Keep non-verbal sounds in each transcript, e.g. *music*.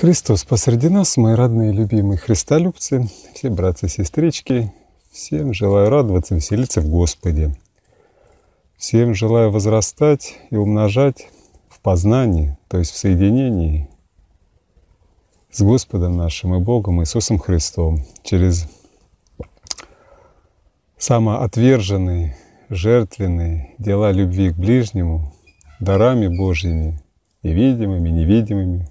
Христос посреди нас, мои родные, любимые христолюбцы, все братцы и сестрички, всем желаю радоваться, веселиться в Господе. Всем желаю возрастать и умножать в познании, то есть в соединении с Господом нашим и Богом Иисусом Христом через самоотверженные, жертвенные дела любви к ближнему, дарами Божьими и видимыми, и невидимыми,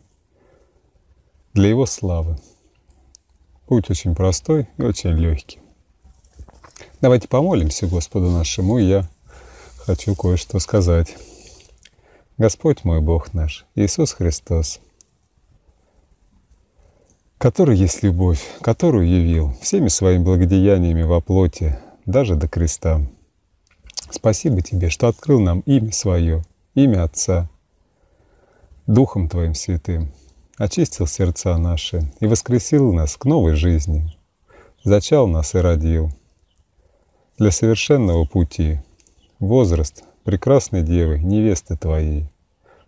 для его славы. Путь очень простой и очень легкий. Давайте помолимся Господу нашему, и я хочу кое-что сказать. Господь мой Бог наш, Иисус Христос, который есть любовь, которую явил всеми своими благодеяниями во плоти, даже до креста. Спасибо Тебе, что открыл нам имя Свое, имя Отца, Духом Твоим Святым, очистил сердца наши и воскресил нас к новой жизни, зачал нас и родил. Для совершенного пути, возраст прекрасной девы, невесты Твоей.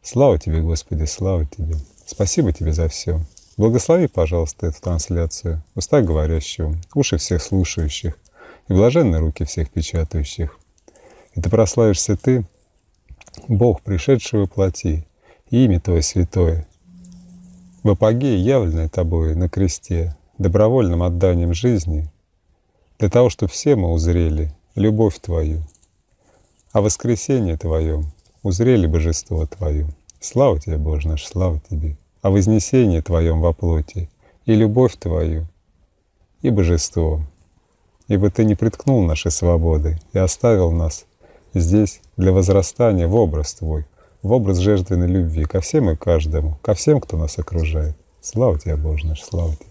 Слава Тебе, Господи, слава Тебе. Спасибо Тебе за все. Благослови, пожалуйста, эту трансляцию, уста говорящего, уши всех слушающих и блаженные руки всех печатающих. И ты прославишься Ты, Бог, пришедший во плоти, и имя Твое святое, в апогее, явленной тобой на кресте, добровольным отданием жизни, для того, чтобы все мы узрели любовь Твою, а воскресение Твоем узрели Божество Твое. Слава Тебе, Боже наш, слава Тебе, а вознесение Твоем во плоти, и любовь Твою, и Божество. Ибо Ты не приткнул наши свободы и оставил нас здесь для возрастания в образ Твой, в образ жертвенной любви ко всем и каждому, ко всем, кто нас окружает. Слава Тебе, Боже наш, слава Тебе.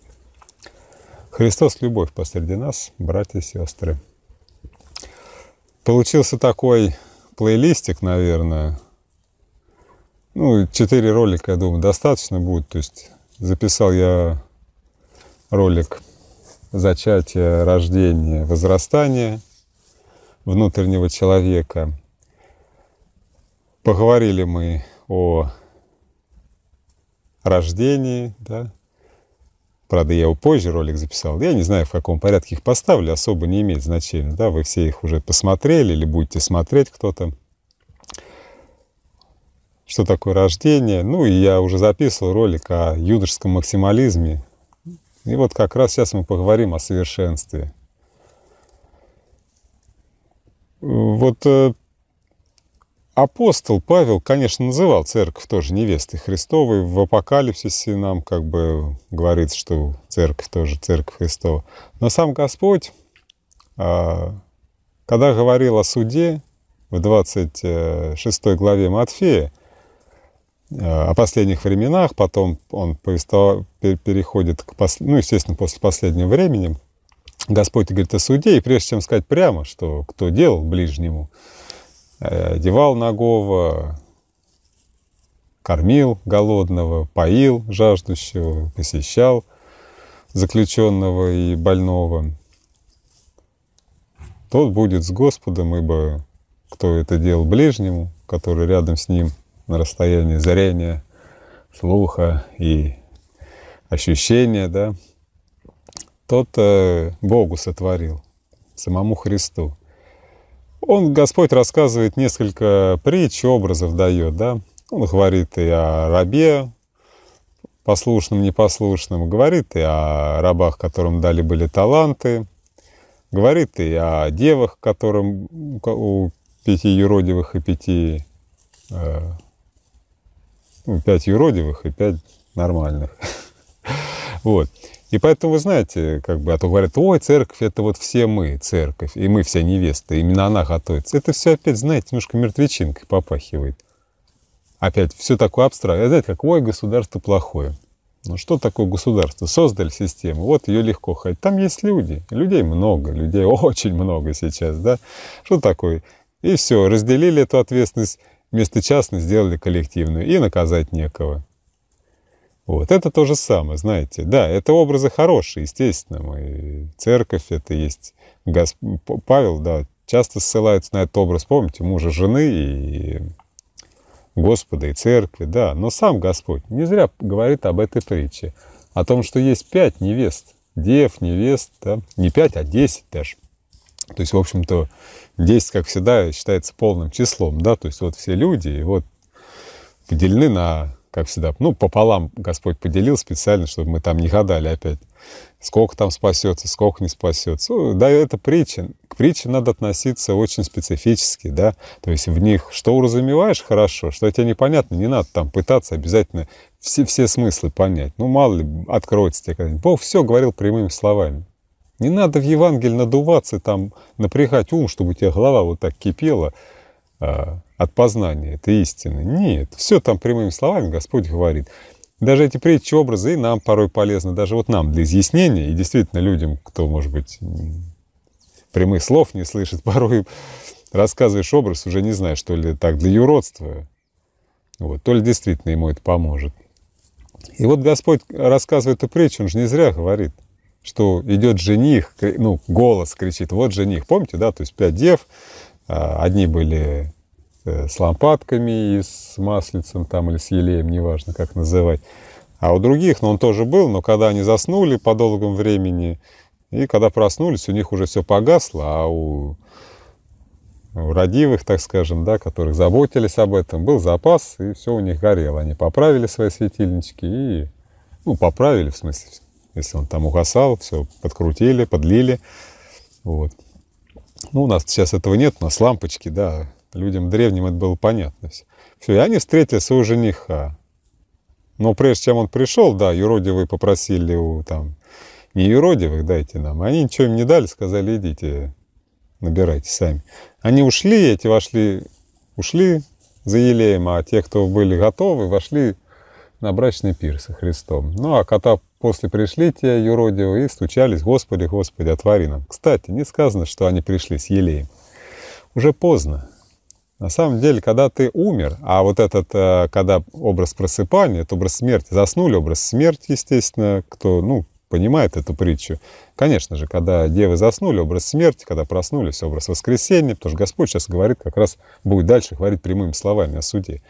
Христос – любовь посреди нас, братья и сестры. Получился такой плейлистик, наверное. Ну, четыре ролика, я думаю, достаточно будет. То есть записал я ролик «Зачатие, рождение, возрастание» внутреннего человека – Поговорили мы о рождении, да. Правда, я его позже ролик записал. Я не знаю, в каком порядке их поставлю, особо не имеет значения. Да, вы все их уже посмотрели или будете смотреть кто-то. Что такое рождение? Ну, и я уже записывал ролик о юношеском максимализме. И вот как раз сейчас мы поговорим о совершенстве. Вот э, Апостол Павел, конечно, называл церковь тоже невестой Христовой. В Апокалипсисе нам как бы говорится, что церковь тоже церковь Христова. Но сам Господь, а, когда говорил о суде в 26 главе Матфея, а, о последних временах, потом он переходит к, пос... ну, естественно, после последнего времени, Господь говорит о суде, и прежде чем сказать прямо, что кто делал ближнему, одевал э, ногого, кормил голодного, поил жаждущего, посещал заключенного и больного. Тот будет с Господом, ибо кто это делал ближнему, который рядом с ним на расстоянии зрения, слуха и ощущения, да, тот э, Богу сотворил, самому Христу. Он, Господь рассказывает несколько притч, образов дает, да. Он говорит и о рабе, послушным, непослушном. говорит и о рабах, которым дали были таланты, говорит и о девах, которым у пяти юродивых и пяти, ну, э, пять юродивых и пять нормальных. *laughs* Вот. И поэтому, вы знаете, как бы, а то говорят, ой, церковь, это вот все мы, церковь, и мы вся невеста, именно она готовится. Это все опять, знаете, немножко мертвечинкой попахивает. Опять все такое абстрактное. Знаете, как, ой, государство плохое. Ну что такое государство? Создали систему, вот ее легко ходить. Там есть люди, людей много, людей *laughs* очень много сейчас, да. Что такое? И все, разделили эту ответственность, вместо частной сделали коллективную, и наказать некого. Вот это то же самое, знаете. Да, это образы хорошие, естественно. Мы, церковь, это есть Гос... Павел, да, часто ссылается на этот образ, помните, мужа жены и Господа и церкви, да. Но сам Господь не зря говорит об этой притче, о том, что есть пять невест, дев, невест, да, не пять, а десять даже. То есть, в общем-то, десять как всегда, считается полным числом, да, то есть вот все люди, и вот поделены на как всегда, ну, пополам Господь поделил специально, чтобы мы там не гадали опять, сколько там спасется, сколько не спасется. Ну, да, это притча. К притче надо относиться очень специфически, да, то есть в них что уразумеваешь хорошо, что тебе непонятно, не надо там пытаться обязательно все, все смыслы понять. Ну, мало ли, откроется тебе когда-нибудь. Бог все говорил прямыми словами. Не надо в Евангелие надуваться, там, напрягать ум, чтобы у тебя голова вот так кипела, а, от познания этой истины. Нет, все там прямыми словами Господь говорит. Даже эти притчи, образы и нам порой полезны, даже вот нам для изъяснения, и действительно людям, кто, может быть, прямых слов не слышит, *laughs* порой рассказываешь образ, уже не знаю, что ли так для юродства, вот, то ли действительно ему это поможет. И вот Господь, рассказывает эту притчу, Он же не зря говорит, что идет жених, ну, голос кричит, вот жених, помните, да, то есть пять дев, а, одни были Э, с лампадками и с маслицем там или с елеем, неважно как называть. А у других, ну он тоже был, но когда они заснули по долгому времени, и когда проснулись, у них уже все погасло, а у, у родивых, так скажем, да, которых заботились об этом, был запас, и все у них горело. Они поправили свои светильнички и, ну, поправили, в смысле, если он там угасал, все подкрутили, подлили, вот. Ну, у нас сейчас этого нет, у нас лампочки, да, Людям древним это было понятно все. и они встретили своего жениха. Но прежде чем он пришел, да, юродивые попросили у там, не юродивых дайте нам. Они ничего им не дали, сказали, идите, набирайте сами. Они ушли, эти вошли, ушли за Елеем, а те, кто были готовы, вошли на брачный пир со Христом. Ну, а кота после пришли те юродивы и стучались, «Господи, Господи, отвори нам». Кстати, не сказано, что они пришли с Елеем. Уже поздно. На самом деле, когда ты умер, а вот этот, э, когда образ просыпания, это образ смерти, заснули образ смерти, естественно, кто, ну, понимает эту притчу. Конечно же, когда девы заснули, образ смерти, когда проснулись, образ воскресения, потому что Господь сейчас говорит, как раз будет дальше говорить прямыми словами о суде.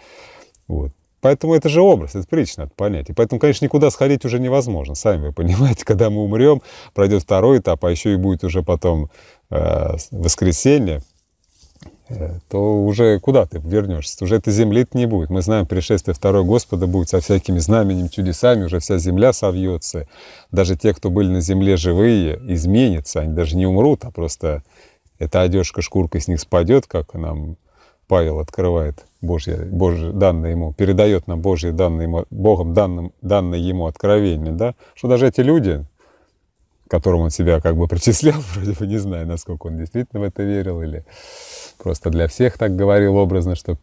Вот. Поэтому это же образ, это притча, надо понять. И поэтому, конечно, никуда сходить уже невозможно. Сами вы понимаете, *laughs* когда мы умрем, пройдет второй этап, а еще и будет уже потом э, воскресенье, Э, то уже куда ты вернешься? Уже этой земли не будет. Мы знаем, пришествие второго Господа будет со всякими знаменем, чудесами, уже вся земля совьется. Даже те, кто были на земле живые, изменятся. Они даже не умрут, а просто эта одежка, шкурка с них спадет, как нам Павел открывает Божье, Божье данное ему, передает нам Божье данное ему, Богом данным, данное ему откровение, да? что даже эти люди, которому он себя как бы причислял, *laughs* вроде бы не знаю, насколько он действительно в это верил или просто для всех так говорил образно, что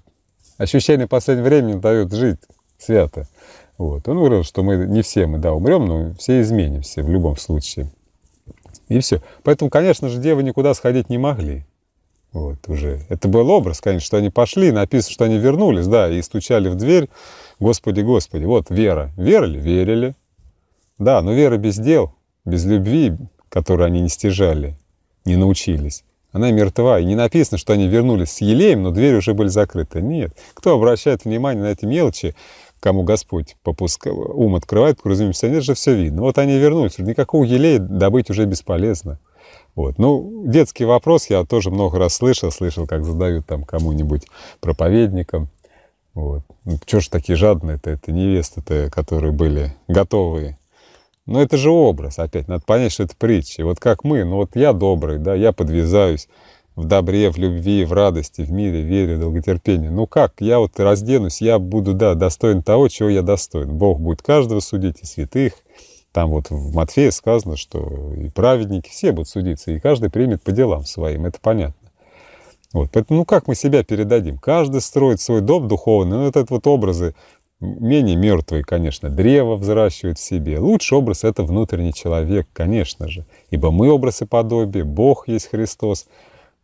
ощущение последнего времени дают жить свято. Вот. Он говорил, что мы не все мы, да, умрем, но все изменимся в любом случае. И все. Поэтому, конечно же, девы никуда сходить не могли. Вот уже. Это был образ, конечно, что они пошли, написано, что они вернулись, да, и стучали в дверь. Господи, Господи, вот вера. Верили? Верили. Да, но вера без дел без любви, которую они не стяжали, не научились, она мертва. И не написано, что они вернулись с елеем, но двери уже были закрыты. Нет. Кто обращает внимание на эти мелочи, кому Господь попуска, ум открывает, разумеется, же все видно. Вот они вернулись. Никакого елея добыть уже бесполезно. Вот. Ну, детский вопрос я тоже много раз слышал, слышал, как задают там кому-нибудь проповедникам. Вот. Ну, чего ж такие жадные-то, это невесты-то, которые были готовы но это же образ, опять, надо понять, что это притча. И вот как мы, ну вот я добрый, да, я подвязаюсь в добре, в любви, в радости, в мире, в вере, в долготерпении. Ну как, я вот разденусь, я буду, да, достоин того, чего я достоин. Бог будет каждого судить, и святых. Там вот в Матфея сказано, что и праведники все будут судиться, и каждый примет по делам своим, это понятно. Вот, поэтому, ну как мы себя передадим? Каждый строит свой дом духовный, ну вот это вот образы менее мертвые, конечно, древо взращивают в себе. Лучший образ – это внутренний человек, конечно же, ибо мы образы и подобие, Бог есть Христос.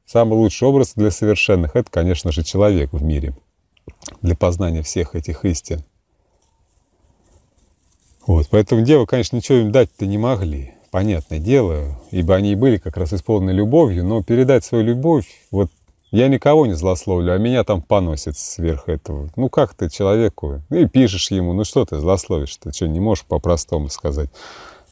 Самый лучший образ для совершенных – это, конечно же, человек в мире, для познания всех этих истин. Вот, поэтому девы, конечно, ничего им дать-то не могли, понятное дело, ибо они и были как раз исполнены любовью, но передать свою любовь вот я никого не злословлю, а меня там поносит сверх этого. Ну как ты человеку? Ну, и пишешь ему, ну что ты злословишь? Ты что, не можешь по-простому сказать?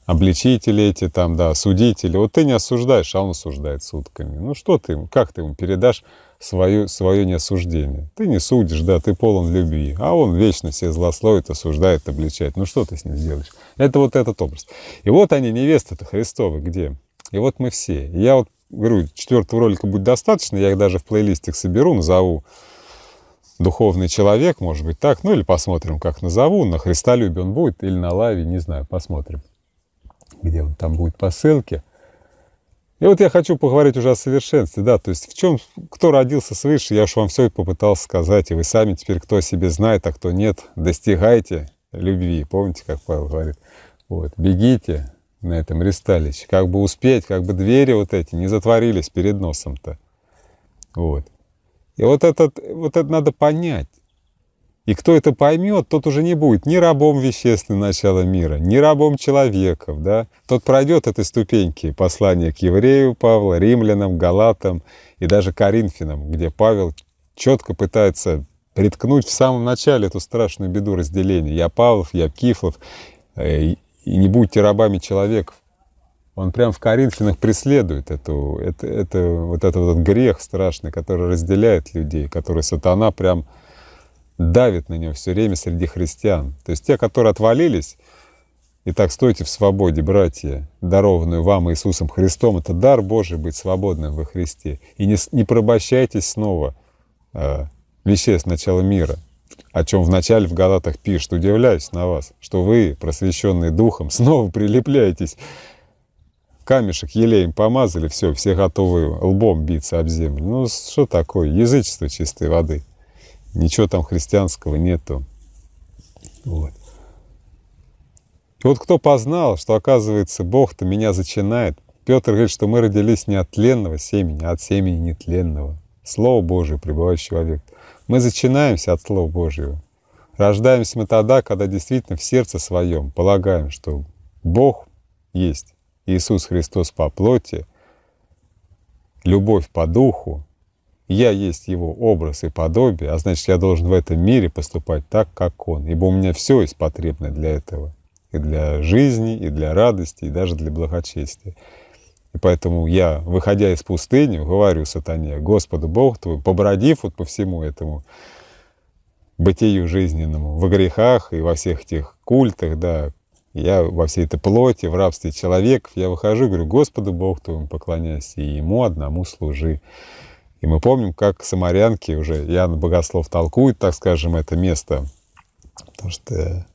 Обличители эти там, да, судители. Вот ты не осуждаешь, а он осуждает сутками. Ну что ты ему, как ты ему передашь свое, свое неосуждение? Ты не судишь, да, ты полон любви. А он вечно все злословит, осуждает, обличает. Ну что ты с ним сделаешь? Это вот этот образ. И вот они, невесты-то Христовы, где? И вот мы все. я вот говорю, четвертого ролика будет достаточно, я их даже в плейлистах соберу, назову духовный человек, может быть, так, ну или посмотрим, как назову, на Христолюбе он будет или на Лаве, не знаю, посмотрим, где он там будет по ссылке. И вот я хочу поговорить уже о совершенстве, да, то есть в чем, кто родился свыше, я уж вам все и попытался сказать, и вы сами теперь, кто о себе знает, а кто нет, достигайте любви, помните, как Павел говорит, вот, бегите, на этом ресталище. Как бы успеть, как бы двери вот эти не затворились перед носом-то. Вот. И вот, этот, вот это надо понять. И кто это поймет, тот уже не будет ни рабом вещественного начала мира, ни рабом человеков. Да? Тот пройдет этой ступеньки послания к еврею Павла, римлянам, галатам и даже коринфянам, где Павел четко пытается приткнуть в самом начале эту страшную беду разделения. Я Павлов, я Кифлов, э, и не будьте рабами человеков. Он прям в Коринфянах преследует эту, это, это, вот этот вот грех страшный, который разделяет людей, который сатана прям давит на него все время среди христиан. То есть те, которые отвалились, и так стойте в свободе, братья, дарованную вам Иисусом Христом. Это дар Божий быть свободным во Христе. И не, не порабощайтесь снова э, веществ начала мира – о чем вначале в Галатах пишет, удивляюсь на вас, что вы, просвещенные духом, *laughs* снова прилепляетесь. Камешек елеем помазали, все, все готовы лбом биться об землю. Ну, что такое? Язычество чистой воды. Ничего там христианского нету. Вот. И вот кто познал, что, оказывается, Бог-то меня зачинает. Петр говорит, что мы родились не от тленного семени, а от семени нетленного. Слово Божие, пребывающего века. Мы зачинаемся от Слова Божьего. Рождаемся мы тогда, когда действительно в сердце своем полагаем, что Бог есть Иисус Христос по плоти, любовь по духу, я есть Его образ и подобие, а значит, я должен в этом мире поступать так, как Он, ибо у меня все есть потребное для этого, и для жизни, и для радости, и даже для благочестия. И поэтому я, выходя из пустыни, говорю сатане, Господу Богу, твой, побродив вот по всему этому бытию жизненному, во грехах и во всех этих культах, да, я во всей этой плоти, в рабстве человеков, я выхожу, говорю, Господу Бог твоему поклоняйся, и Ему одному служи. И мы помним, как самарянки уже, Иоанн Богослов толкует, так скажем, это место, потому что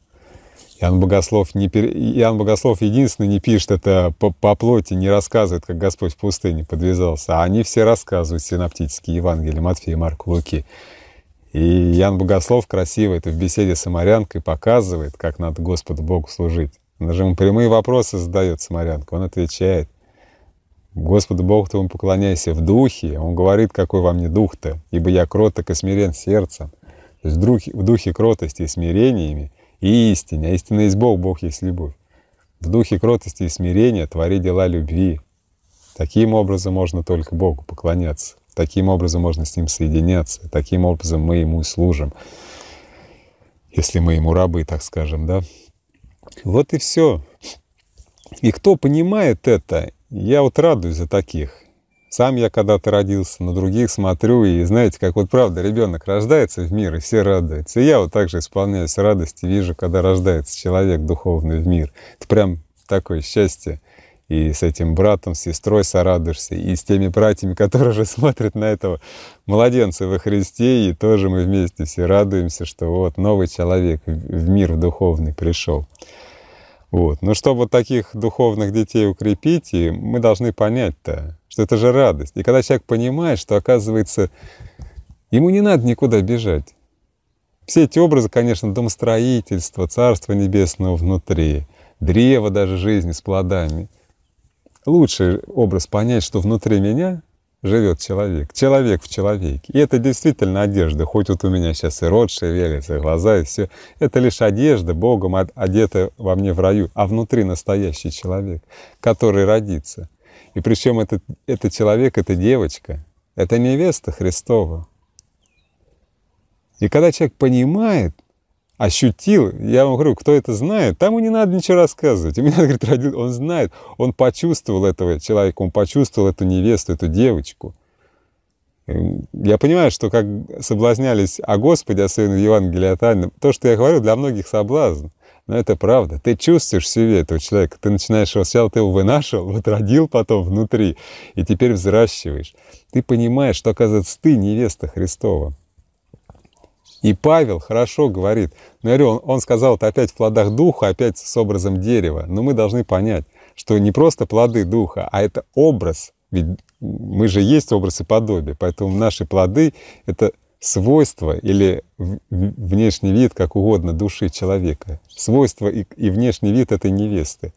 Иоанн Богослов, не Иоанн Богослов единственный не пишет это по, по плоти, не рассказывает, как Господь в пустыне подвязался. А они все рассказывают синаптические Евангелия Матфея, Марка, Луки. И Иоанн Богослов красиво это в беседе с Самарянкой показывает, как надо Господу Богу служить. Она же ему прямые вопросы задает Самарянка, он отвечает. Господу Богу твоему поклоняйся в духе. Он говорит, какой вам не дух-то, ибо я кроток и смирен сердцем. То есть в духе, в духе кротости и смирениями и истине. А истина есть Бог, Бог есть любовь. В духе кротости и смирения твори дела любви. Таким образом можно только Богу поклоняться. Таким образом можно с Ним соединяться. Таким образом мы Ему и служим. Если мы Ему рабы, так скажем, да? Вот и все. И кто понимает это, я вот радуюсь за таких. Сам я когда-то родился, на других смотрю, и знаете, как вот правда, ребенок рождается в мир, и все радуются. И я вот также исполняюсь радости, вижу, когда рождается человек духовный в мир. Это прям такое счастье. И с этим братом, с сестрой сорадуешься, и с теми братьями, которые же смотрят на этого младенца во Христе, и тоже мы вместе все радуемся, что вот новый человек в мир духовный пришел. Вот. Но чтобы вот таких духовных детей укрепить, и мы должны понять-то, что это же радость. И когда человек понимает, что, оказывается, ему не надо никуда бежать. Все эти образы, конечно, домостроительство, Царство Небесного внутри, древо даже жизни с плодами. Лучший образ понять, что внутри меня живет человек. Человек в человеке. И это действительно одежда. Хоть вот у меня сейчас и рот шевелится, и глаза, и все. Это лишь одежда, Богом одета во мне в раю. А внутри настоящий человек, который родится. И причем этот, этот человек, это девочка, это невеста Христова. И когда человек понимает, ощутил, я вам говорю, кто это знает, там ему не надо ничего рассказывать. У меня, *laughs* говорит, он знает, он почувствовал этого человека, он почувствовал эту невесту, эту девочку. Я понимаю, что как соблазнялись о Господе, особенно в Евангелии от Анны, то, что я говорю, для многих соблазн. Но это правда. Ты чувствуешь в себе этого человека. Ты начинаешь его сначала, ты его вынашивал, *laughs* вот родил потом внутри, и теперь взращиваешь. Ты понимаешь, что, оказывается, ты невеста Христова. И Павел хорошо говорит, ну я говорю, он, он сказал это опять в плодах духа, опять с образом дерева. Но мы должны понять, что не просто плоды духа, а это образ. Ведь мы же есть образ и подобие, поэтому наши плоды — это свойства или внешний вид, как угодно, души человека. Свойства и, и внешний вид этой невесты.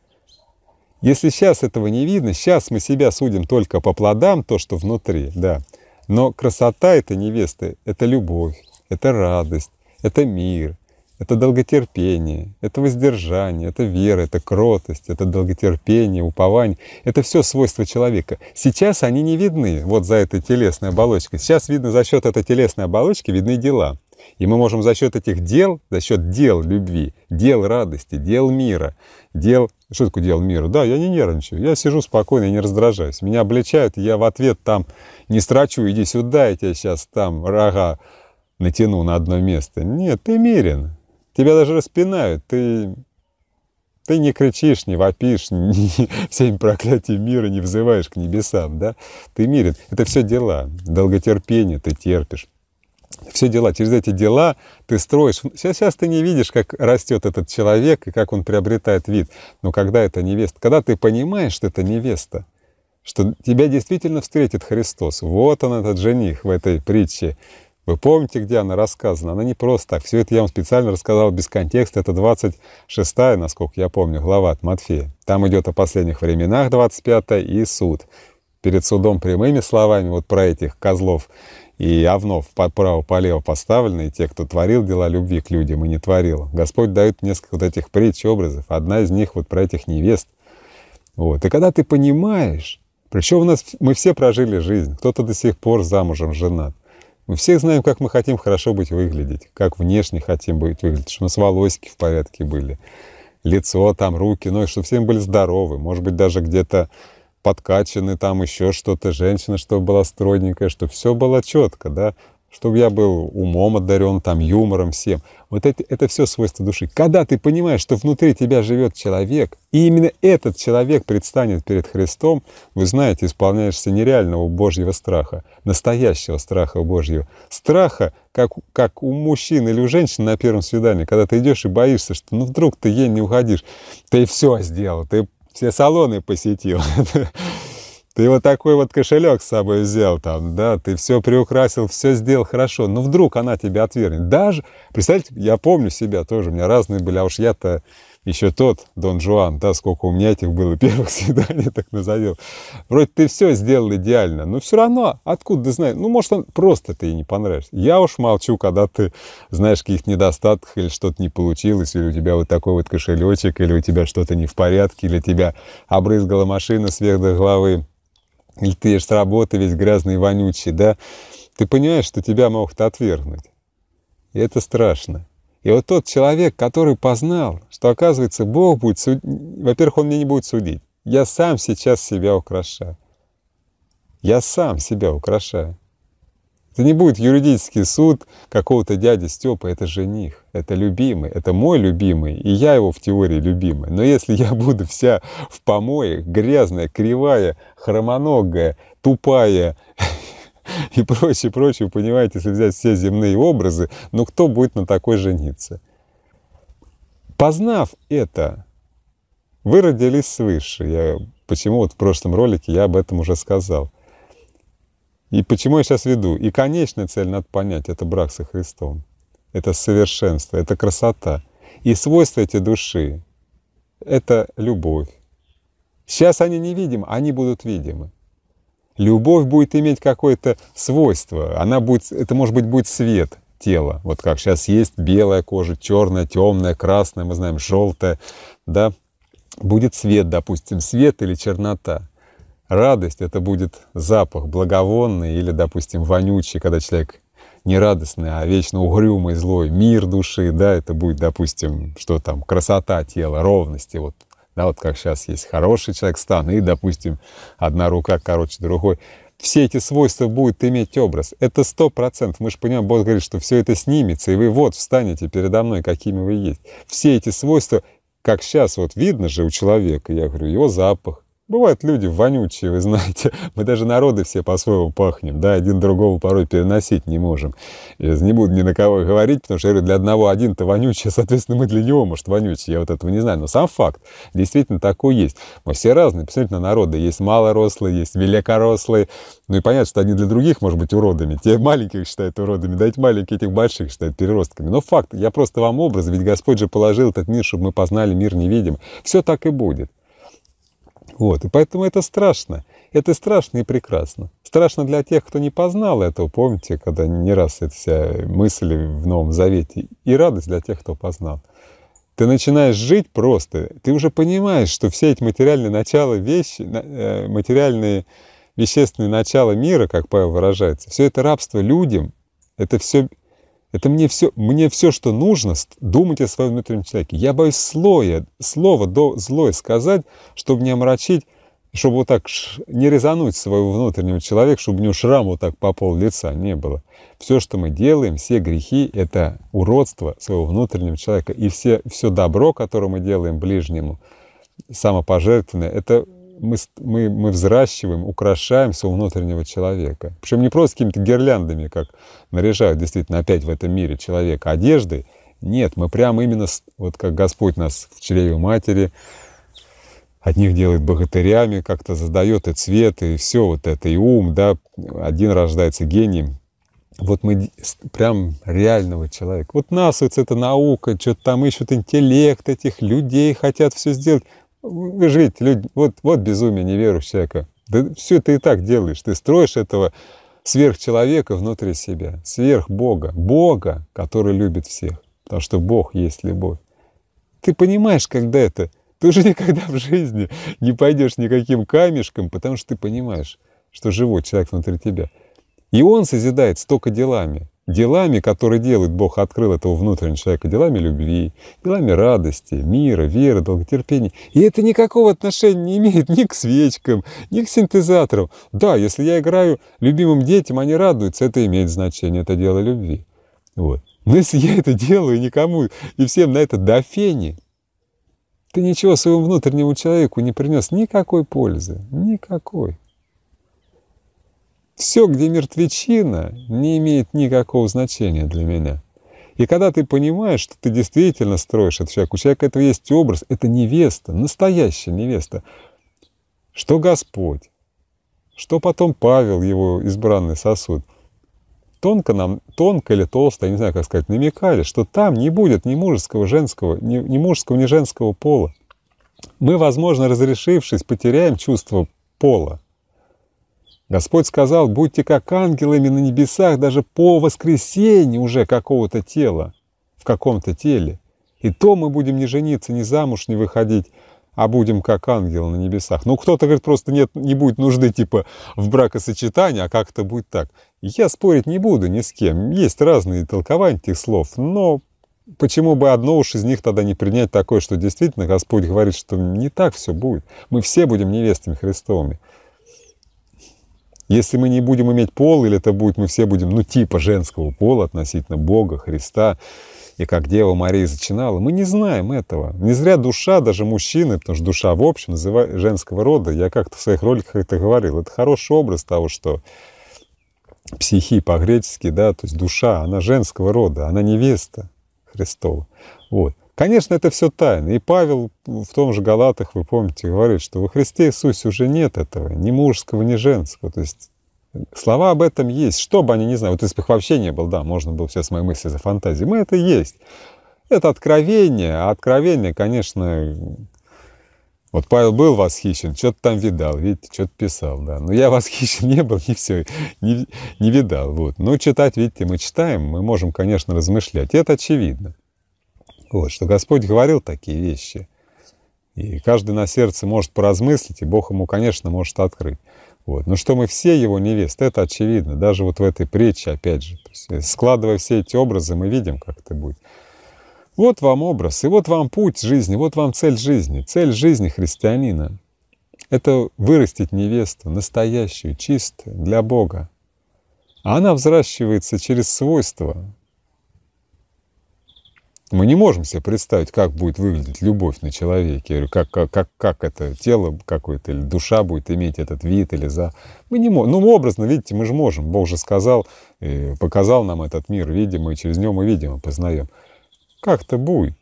Если сейчас этого не видно, сейчас мы себя судим только по плодам, то, что внутри, да. Но красота этой невесты — это любовь, это радость, это мир, это долготерпение, это воздержание, это вера, это кротость, это долготерпение, упование. Это все свойства человека. Сейчас они не видны вот за этой телесной оболочкой. Сейчас видно за счет этой телесной оболочки видны дела. И мы можем за счет этих дел, за счет дел любви, дел радости, дел мира, дел... Что такое дел мира? Да, я не нервничаю, я сижу спокойно, я не раздражаюсь. Меня обличают, я в ответ там не строчу, иди сюда, я тебя сейчас там рога натянул на одно место. Нет, ты мирен. Тебя даже распинают. Ты, ты не кричишь, не вопишь, *laughs* не, всеми проклятий мира не взываешь к небесам, да? Ты мирен. Это все дела. Долготерпение ты терпишь. Все дела. Через эти дела ты строишь. Сейчас, сейчас ты не видишь, как растет этот человек и как он приобретает вид. Но когда это невеста? Когда ты понимаешь, что это невеста, что тебя действительно встретит Христос. Вот он, этот жених в этой притче вы помните, где она рассказана? Она не просто так. Все это я вам специально рассказал без контекста. Это 26, насколько я помню, глава от Матфея. Там идет о последних временах 25 и суд. Перед судом прямыми словами вот про этих козлов и овнов по праву, по лево поставленные, те, кто творил дела любви к людям и не творил. Господь дает несколько вот этих притч, образов. Одна из них вот про этих невест. Вот. И когда ты понимаешь, причем у нас мы все прожили жизнь, кто-то до сих пор замужем женат, мы всех знаем, как мы хотим хорошо быть выглядеть, как внешне хотим быть выглядеть, чтобы у нас волосики в порядке были, лицо, там, руки, ну и чтобы все были здоровы, может быть, даже где-то подкачаны, там еще что-то, женщина, чтобы была стройненькая, чтобы все было четко, да чтобы я был умом одарен, там, юмором, всем. Вот это, это все свойство души. Когда ты понимаешь, что внутри тебя живет человек, и именно этот человек предстанет перед Христом, вы знаете, исполняешься нереального Божьего страха, настоящего страха Божьего. Страха, как, как у мужчин или у женщин на первом свидании, когда ты идешь и боишься, что ну вдруг ты ей не уходишь, ты все сделал, ты все салоны посетил, *laughs* Ты вот такой вот кошелек с собой взял там, да, ты все приукрасил, все сделал хорошо, но вдруг она тебя отвергнет. Даже, представьте, я помню себя тоже, у меня разные были, а уж я-то еще тот Дон Жуан, да, сколько у меня этих было *laughs* первых свиданий, так назовем. Вроде ты все сделал идеально, но все равно, откуда ты знаешь? Ну, может, он просто ты ей не понравишься. Я уж молчу, когда ты знаешь каких недостатках или что-то не получилось, или у тебя вот такой вот кошелечек, или у тебя что-то не в порядке, или тебя обрызгала машина сверх до головы, или ты ешь с работы весь грязный и вонючий, да. Ты понимаешь, что тебя могут отвергнуть. И это страшно. И вот тот человек, который познал, что, оказывается, Бог будет судить, во-первых, Он мне не будет судить. Я сам сейчас себя украшаю. Я сам себя украшаю. Это не будет юридический суд какого-то дяди Степы, это жених, это любимый, это мой любимый, и я его в теории любимый. Но если я буду вся в помоях, грязная, кривая, хромоногая, тупая, *laughs* и прочее, прочее. Понимаете, если взять все земные образы, ну кто будет на такой жениться? Познав это, вы родились свыше. Я, почему вот в прошлом ролике я об этом уже сказал. И почему я сейчас веду? И конечная цель, надо понять, это брак со Христом. Это совершенство, это красота. И свойства эти души — это любовь. Сейчас они невидимы, они будут видимы. Любовь будет иметь какое-то свойство. Она будет, это может быть будет свет тела. Вот как сейчас есть белая кожа, черная, темная, красная, мы знаем, желтая, да. Будет свет, допустим, свет или чернота. Радость – это будет запах благовонный или, допустим, вонючий, когда человек не радостный, а вечно угрюмый, злой, мир души, да, это будет, допустим, что там, красота тела, ровности, вот да, вот как сейчас есть хороший человек стан, и, допустим, одна рука короче другой. Все эти свойства будут иметь образ. Это сто процентов. Мы же понимаем, Бог говорит, что все это снимется, и вы вот встанете передо мной, какими вы есть. Все эти свойства, как сейчас вот видно же у человека, я говорю, его запах, Бывают люди вонючие, вы знаете. *laughs* Мы даже народы все по-своему пахнем, да, один другого порой переносить не можем. Я не буду ни на кого говорить, потому что, я говорю, для одного один-то вонючий, *laughs* соответственно, мы для него, может, вонючий, я вот этого не знаю. Но сам факт действительно такой есть. Мы все разные, посмотрите на народы. Есть малорослые, есть великорослые. Ну и понятно, что они для других, может быть, уродами. Те маленьких считают уродами, да эти маленькие этих больших считают переростками. Но факт, я просто вам образ, ведь Господь же положил этот мир, чтобы мы познали мир невидим. Все так и будет. Вот. И поэтому это страшно. Это страшно и прекрасно. Страшно для тех, кто не познал этого. Помните, когда не раз эта вся мысль в Новом Завете. И радость для тех, кто познал. Ты начинаешь жить просто. Ты уже понимаешь, что все эти материальные начала вещи, э, материальные вещественные начала мира, как Павел выражается, все это рабство людям, это все это мне все, мне все, что нужно, думать о своем внутреннем человеке. Я боюсь слоя, слово до злое сказать, чтобы не омрачить, чтобы вот так не резануть своего внутреннего человека, чтобы у него шрам вот так по пол лица не было. Все, что мы делаем, все грехи — это уродство своего внутреннего человека. И все, все добро, которое мы делаем ближнему, самопожертвованное, это мы, мы, мы взращиваем, украшаем своего внутреннего человека. Причем не просто какими-то гирляндами, как наряжают действительно опять в этом мире человека одежды? Нет, мы прямо именно, вот как Господь нас в чреве матери, от них делает богатырями, как-то задает и цвет, и все вот это, и ум, да, один рождается гением. Вот мы прям реального человека. Вот нас, вот это наука, что-то там ищут, интеллект этих людей, хотят все сделать. Вы жить, люди, вот, вот безумие неверу человека. Да все это и так делаешь, ты строишь этого сверхчеловека внутри себя, сверх Бога, Бога, который любит всех, потому что Бог есть любовь. Ты понимаешь, когда это, ты уже никогда в жизни не пойдешь никаким камешком, потому что ты понимаешь, что живой человек внутри тебя. И он созидает столько делами делами, которые делает Бог, открыл этого внутреннего человека, делами любви, делами радости, мира, веры, долготерпения. И это никакого отношения не имеет ни к свечкам, ни к синтезаторам. Да, если я играю любимым детям, они радуются, это имеет значение, это дело любви. Вот. Но если я это делаю никому и всем на это до фени, ты ничего своему внутреннему человеку не принес никакой пользы, никакой. Все, где мертвечина, не имеет никакого значения для меня. И когда ты понимаешь, что ты действительно строишь этот человек, у человека этого есть образ, это невеста, настоящая невеста, что Господь, что потом Павел, его избранный сосуд, тонко нам, тонко или толсто, я не знаю, как сказать, намекали, что там не будет ни мужеского, женского, ни, ни мужского, ни женского пола. Мы, возможно, разрешившись, потеряем чувство пола. Господь сказал, будьте как ангелами на небесах даже по воскресенье уже какого-то тела, в каком-то теле. И то мы будем не жениться, не замуж не выходить, а будем как ангелы на небесах. Ну, кто-то говорит, просто нет, не будет нужды типа в бракосочетании, а как это будет так. Я спорить не буду ни с кем. Есть разные толкования этих слов, но почему бы одно уж из них тогда не принять такое, что действительно Господь говорит, что не так все будет. Мы все будем невестами Христовыми. Если мы не будем иметь пол, или это будет, мы все будем, ну, типа женского пола относительно Бога, Христа, и как Дева Мария зачинала, мы не знаем этого. Не зря душа, даже мужчины, потому что душа в общем женского рода, я как-то в своих роликах это говорил, это хороший образ того, что психи по-гречески, да, то есть душа, она женского рода, она невеста Христова. Вот. Конечно, это все тайна. И Павел в том же Галатах, вы помните, говорит, что во Христе Иисусе уже нет этого, ни мужского, ни женского. То есть слова об этом есть. Что бы они ни знали, вот если бы их вообще не было, да, можно было сейчас мои мысли за фантазией. Мы это есть. Это откровение, а откровение, конечно, вот Павел был восхищен, что-то там видал, видите, что-то писал, да. Но я *laughs* восхищен не был, не все, не, не видал, вот. Но читать, видите, мы читаем, мы можем, конечно, размышлять, это очевидно. Вот, что Господь говорил такие вещи. И каждый на сердце может поразмыслить, и Бог ему, конечно, может открыть. Вот. Но что мы все его невесты, это очевидно. Даже вот в этой притче, опять же, складывая все эти образы, мы видим, как это будет. Вот вам образ, и вот вам путь жизни, вот вам цель жизни. Цель жизни христианина — это вырастить невесту, настоящую, чистую, для Бога. А она взращивается через свойства, мы не можем себе представить, как будет выглядеть любовь на человеке, как, как, как, как это тело какое-то, или душа будет иметь этот вид, или за... Мы не можем. Ну, образно, видите, мы же можем. Бог же сказал, э, показал нам этот мир, видимо, и через него мы видимо познаем. Как это будет?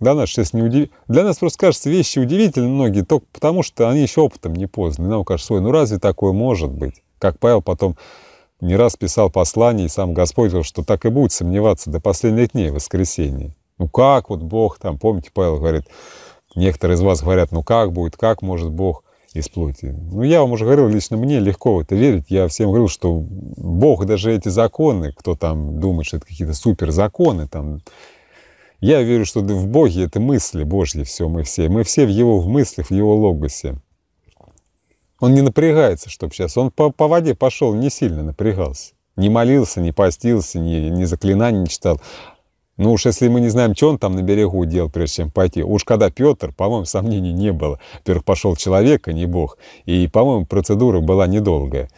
Для нас сейчас не удив... Для нас просто кажется вещи удивительны многие, только потому что они еще опытом не позданы. Нам кажется, ой, ну разве такое может быть? Как Павел потом не раз писал послание, и сам Господь говорил, что так и будет сомневаться до последних дней воскресения. Ну как вот Бог там, помните, Павел говорит, некоторые из вас говорят, ну как будет, как может Бог из плоти. Ну, я вам уже говорил, лично мне легко в это верить. Я всем говорил, что Бог, даже эти законы, кто там думает, что это какие-то суперзаконы, там, я верю, что в Боге это мысли Божьи все, мы все. Мы все в Его в мыслях, в Его логосе. Он не напрягается, чтобы сейчас. Он по, по воде пошел, не сильно напрягался. Не молился, не постился, не, не заклинаний не читал. Ну уж если мы не знаем, что он там на берегу делал, прежде чем пойти. Уж когда Петр, по-моему, сомнений не было. Во-первых, пошел человек, а не Бог. И, по-моему, процедура была недолгая.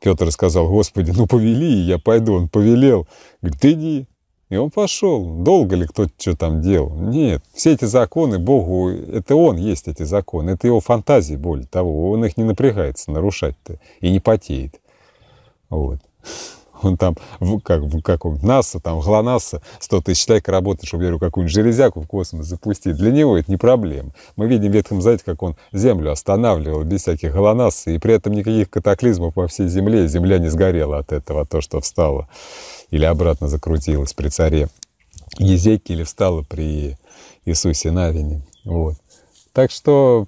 Петр сказал, Господи, ну повели, я пойду. Он повелел. Говорит, иди. И он пошел. Долго ли кто то что там делал? Нет. Все эти законы Богу, это Он есть эти законы. Это его фантазии, более того. Он их не напрягается нарушать-то и не потеет. Вот он там, в, как, в каком НАСА, там, в ГЛОНАСА 100 тысяч человек работает, чтобы, я говорю, какую-нибудь железяку в космос запустить. Для него это не проблема. Мы видим в Ветхом Завете, как он Землю останавливал без всяких ГЛОНАСА, и при этом никаких катаклизмов по всей Земле. Земля не сгорела от этого, то что встала или обратно закрутилась при царе. или встала при Иисусе Навине. Вот. Так что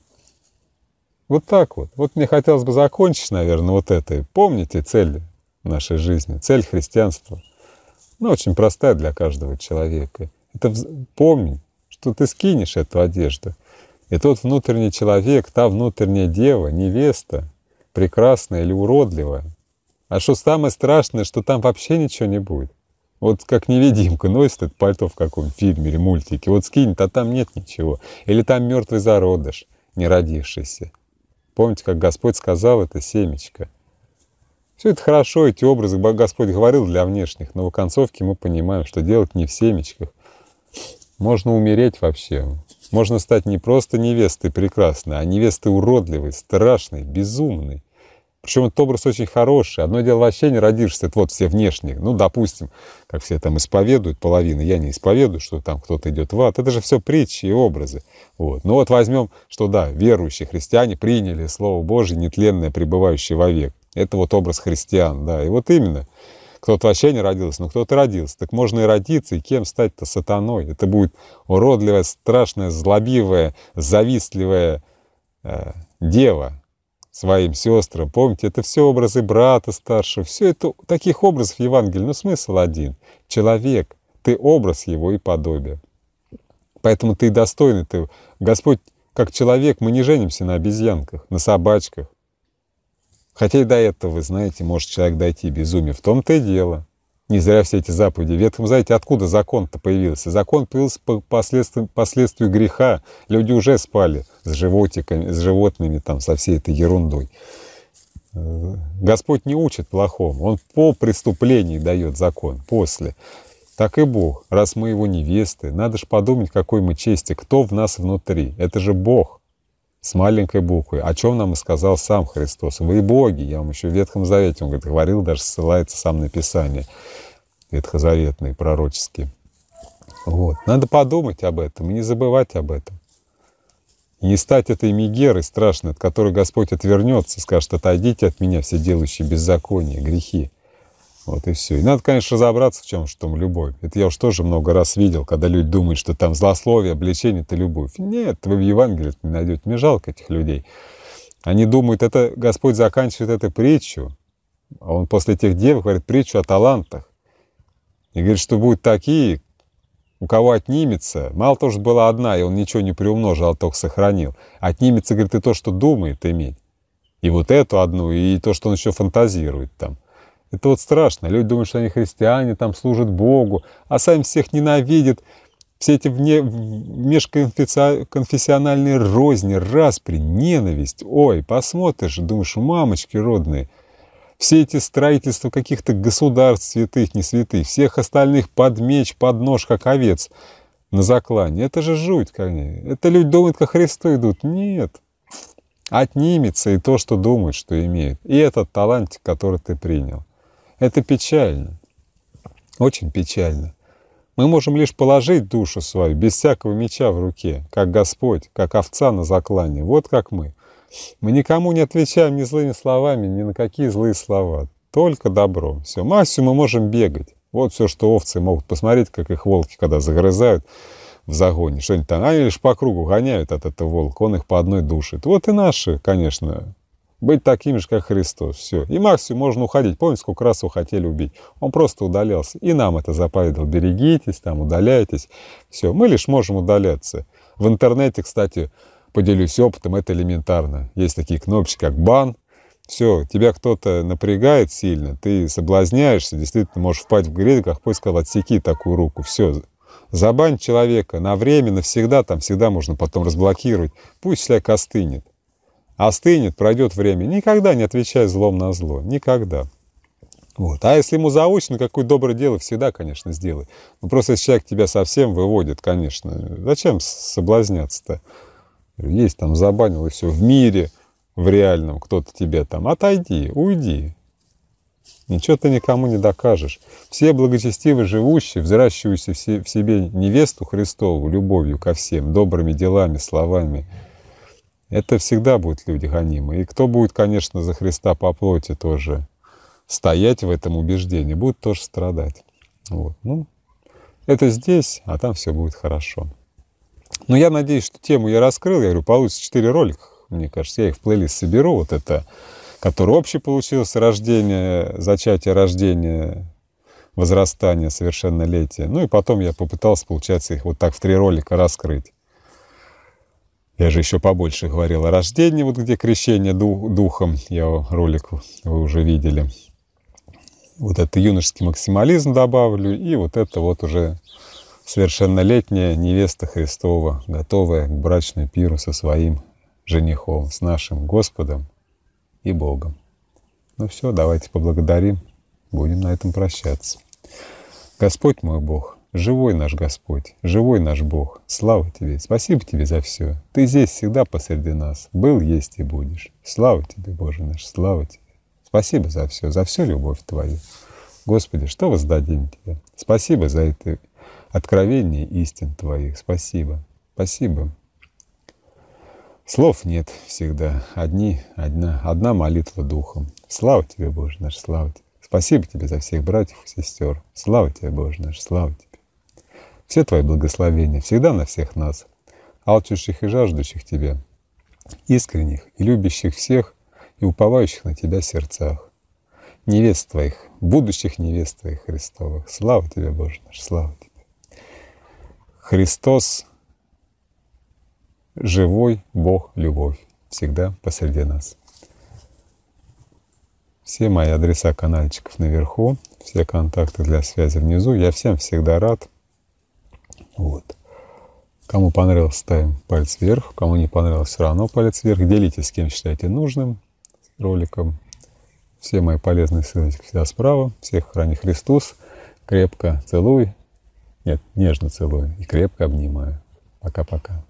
вот так вот. Вот мне хотелось бы закончить, наверное, вот этой. Помните цель нашей жизни, цель христианства, ну, очень простая для каждого человека. Это помни, что ты скинешь эту одежду, и тот внутренний человек, та внутренняя дева, невеста, прекрасная или уродливая. А что самое страшное, что там вообще ничего не будет. Вот как невидимка носит это пальто в каком фильме или мультике, вот скинет, а там нет ничего. Или там мертвый зародыш, не родившийся. Помните, как Господь сказал, это семечко — все это хорошо, эти образы Господь говорил для внешних, но в концовке мы понимаем, что делать не в семечках. Можно умереть вообще. Можно стать не просто невестой прекрасной, а невестой уродливой, страшной, безумной. Причем этот образ очень хороший. Одно дело вообще не родишься, это вот все внешние. Ну, допустим, как все там исповедуют, половина, я не исповедую, что там кто-то идет в ад. Это же все притчи и образы. Вот. Ну вот возьмем, что да, верующие христиане приняли Слово Божье нетленное, пребывающее вовек. Это вот образ христиан, да. И вот именно, кто-то вообще не родился, но кто-то родился. Так можно и родиться, и кем стать-то сатаной. Это будет уродливая, страшная, злобивая, завистливая э, дева своим сестрам. Помните, это все образы брата старшего. Все это таких образов Евангелия. Но смысл один. Человек, ты образ его и подобие. Поэтому ты достойный. Ты, Господь, как человек, мы не женимся на обезьянках, на собачках, Хотя и до этого, вы знаете, может человек дойти безумие. В том-то и дело. Не зря все эти заповеди. В Ветхом знаете, откуда закон-то появился? Закон появился по последствию, последствию греха. Люди уже спали с животиками, с животными, там, со всей этой ерундой. Э, Господь не учит плохому. Он по преступлении дает закон после. Так и Бог. Раз мы его невесты, надо же подумать, какой мы чести, кто в нас внутри. Это же Бог с маленькой буквы, о чем нам и сказал сам Христос. Вы боги, я вам еще в Ветхом Завете, он говорит, говорил, даже ссылается сам на Писание ветхозаветные, пророческие. Вот. Надо подумать об этом и не забывать об этом. не стать этой мигерой страшной, от которой Господь отвернется, скажет, отойдите от меня все делающие беззаконие, грехи. Вот и все. И надо, конечно, разобраться в чем, что там любовь. Это я уж тоже много раз видел, когда люди думают, что там злословие, обличение – это любовь. Нет, вы в Евангелии не найдете. Мне жалко этих людей. Они думают, это Господь заканчивает эту притчу. А он после тех дев говорит притчу о талантах. И говорит, что будут такие, у кого отнимется, мало того, что была одна, и он ничего не приумножил, а только сохранил, отнимется, говорит, и то, что думает иметь. И вот эту одну, и то, что он еще фантазирует там. Это вот страшно. Люди думают, что они христиане, там служат Богу, а сами всех ненавидят. Все эти вне, межконфессиональные розни, распри, ненависть. Ой, посмотришь, думаешь, у мамочки родные, все эти строительства каких-то государств святых, не святых, всех остальных под меч, под нож, как овец на заклане. Это же жуть, конечно. Это люди думают, как Христу идут. Нет. Отнимется и то, что думают, что имеют. И этот талантик, который ты принял. Это печально, очень печально. Мы можем лишь положить душу свою без всякого меча в руке, как Господь, как овца на заклане, вот как мы. Мы никому не отвечаем ни злыми словами, ни на какие злые слова, только добро. Все, максимум мы можем бегать. Вот все, что овцы могут посмотреть, как их волки, когда загрызают в загоне, что-нибудь там. Они лишь по кругу гоняют от этого волка, он их по одной душит. Вот и наши, конечно, быть таким же, как Христос. Все. И Максию можно уходить. Помните, сколько раз его хотели убить? Он просто удалялся. И нам это заповедовал. Берегитесь, там, удаляйтесь. Все. Мы лишь можем удаляться. В интернете, кстати, поделюсь опытом, это элементарно. Есть такие кнопочки, как бан. Все, тебя кто-то напрягает сильно, ты соблазняешься, действительно можешь впасть в грех, как Пой отсеки такую руку. Все, забань человека на время, навсегда, там всегда можно потом разблокировать. Пусть человек остынет остынет, пройдет время. Никогда не отвечай злом на зло. Никогда. Вот. А если ему заочно, какое доброе дело, всегда, конечно, сделай. Ну, просто если человек тебя совсем выводит, конечно, зачем соблазняться-то? Есть там, забанил, и все. В мире, в реальном, кто-то тебе там. Отойди, уйди. Ничего ты никому не докажешь. Все благочестивые живущие, взращивающие в себе невесту Христову любовью ко всем, добрыми делами, словами, это всегда будут люди гонимы. И кто будет, конечно, за Христа по плоти тоже стоять в этом убеждении, будет тоже страдать. Вот. Ну, это здесь, а там все будет хорошо. Но я надеюсь, что тему я раскрыл. Я говорю, получится 4 ролика, мне кажется. Я их в плейлист соберу. Вот это, который общий получился, рождение, зачатие, рождение, возрастание, совершеннолетие. Ну и потом я попытался, получается, их вот так в три ролика раскрыть. Я же еще побольше говорил о рождении, вот где крещение дух, духом. Я ролик вы уже видели. Вот это юношеский максимализм добавлю. И вот это вот уже совершеннолетняя невеста Христова, готовая к брачному пиру со своим женихом, с нашим Господом и Богом. Ну все, давайте поблагодарим. Будем на этом прощаться. Господь мой Бог – Живой наш Господь, живой наш Бог, слава Тебе, спасибо Тебе за все. Ты здесь всегда посреди нас, был, есть и будешь. Слава Тебе, Боже наш, слава Тебе. Спасибо за все, за всю любовь Твою. Господи, что воздадим Тебе? Спасибо за это откровение истин Твоих, спасибо, спасибо. Слов нет всегда, одни, одна, одна молитва духом. Слава Тебе, Боже наш, слава Тебе. Спасибо Тебе за всех братьев и сестер. Слава Тебе, Боже наш, слава Тебе все твои благословения всегда на всех нас, алчущих и жаждущих Тебе, искренних и любящих всех и уповающих на тебя сердцах, невест твоих, будущих невест твоих Христовых. Слава тебе, Боже наш, слава тебе. Христос — живой Бог, любовь, всегда посреди нас. Все мои адреса канальчиков наверху, все контакты для связи внизу. Я всем всегда рад. Вот. Кому понравилось, ставим палец вверх. Кому не понравилось, все равно палец вверх. Делитесь с кем считаете нужным роликом. Все мои полезные ссылочки всегда справа. Всех храни Христос. Крепко целуй. Нет, нежно целую и крепко обнимаю. Пока-пока.